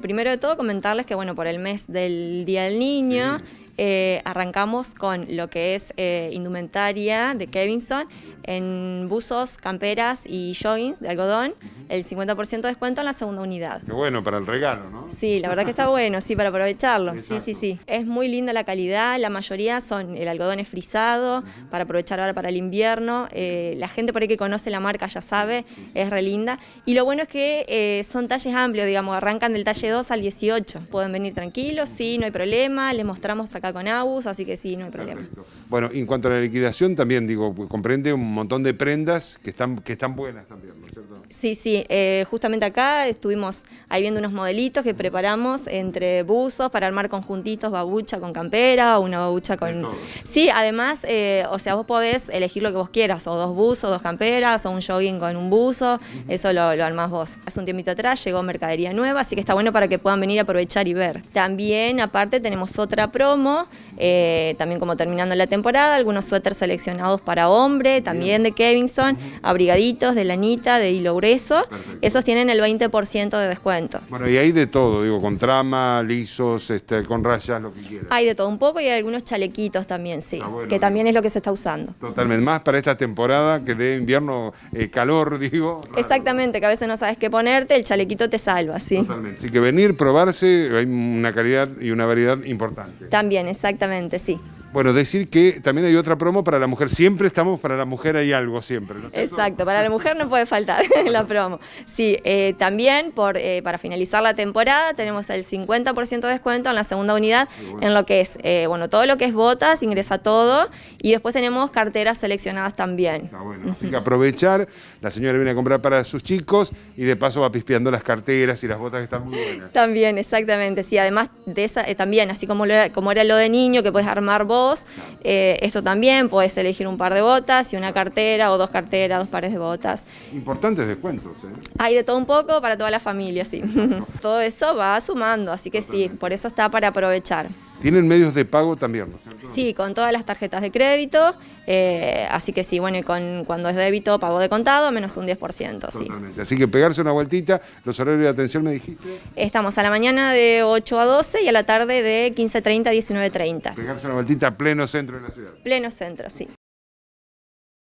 Primero de todo, comentarles que bueno, por el mes del Día del Niño eh, arrancamos con lo que es eh, indumentaria de Kevinson en buzos, camperas y joggings de algodón el 50% de descuento en la segunda unidad. Qué bueno, para el regalo, ¿no? Sí, la verdad que está bueno, sí, para aprovecharlo. Sí, sí, sí. Es muy linda la calidad, la mayoría son, el algodón es frisado, para aprovechar ahora para el invierno. Eh, la gente por ahí que conoce la marca ya sabe, es relinda. Y lo bueno es que eh, son talles amplios, digamos, arrancan del talle 2 al 18. Pueden venir tranquilos, sí, no hay problema, les mostramos acá con Abus, así que sí, no hay problema. Bueno, en cuanto a la liquidación también, digo, comprende un montón de prendas que están, que están buenas también, ¿no es cierto? Sí, sí, eh, justamente acá estuvimos ahí viendo unos modelitos que preparamos entre buzos para armar conjuntitos, babucha con campera, o una babucha con... Sí, además, eh, o sea, vos podés elegir lo que vos quieras, o dos buzos, dos camperas, o un jogging con un buzo, eso lo, lo, armás vos. Hace un tiempito atrás llegó mercadería nueva, así que está bueno para que puedan venir a aprovechar y ver. También, aparte, tenemos otra promo eh, también como terminando la temporada, algunos suéteres seleccionados para hombre, también de Kevinson, abrigaditos de lanita, de hilo grueso, esos tienen el 20% de descuento. Bueno, y hay de todo, digo, con trama, lisos, este, con rayas, lo que quieras. Hay de todo un poco y hay algunos chalequitos también, sí, ah, que también es lo que se está usando. Totalmente, más para esta temporada que de invierno eh, calor, digo. Exactamente, que a veces no sabes qué ponerte, el chalequito te salva, sí. Totalmente, así que venir, probarse, hay una calidad y una variedad importante. También, exactamente. Exactamente, sí. Bueno, decir que también hay otra promo para la mujer. Siempre estamos para la mujer, hay algo siempre. Exacto, para la mujer no puede faltar la promo. Sí, eh, también eh, para finalizar la temporada tenemos el 50% de descuento en la segunda unidad en lo que es, eh, bueno, todo lo que es botas, ingresa todo y después tenemos carteras seleccionadas también. Está bueno, así que aprovechar, la señora viene a comprar para sus chicos y de paso va pispeando las carteras y las botas que están muy buenas. También, exactamente, sí, además de esa, también, así como, era, como era lo de niño, que puedes armar botas, eh, esto también, podés elegir un par de botas y una cartera o dos carteras, dos pares de botas. Importantes descuentos. ¿eh? Hay de todo un poco para toda la familia, sí. todo eso va sumando, así que sí, por eso está para aprovechar. Tienen medios de pago también, Sí, con todas las tarjetas de crédito, eh, así que sí, bueno, con, cuando es débito, pago de contado, menos un 10%, Así que pegarse una vueltita, los horarios de atención me dijiste. Estamos a la mañana de 8 a 12 y a la tarde de 15.30 a 19.30. Pegarse una vueltita pleno centro de la ciudad. Pleno centro, sí.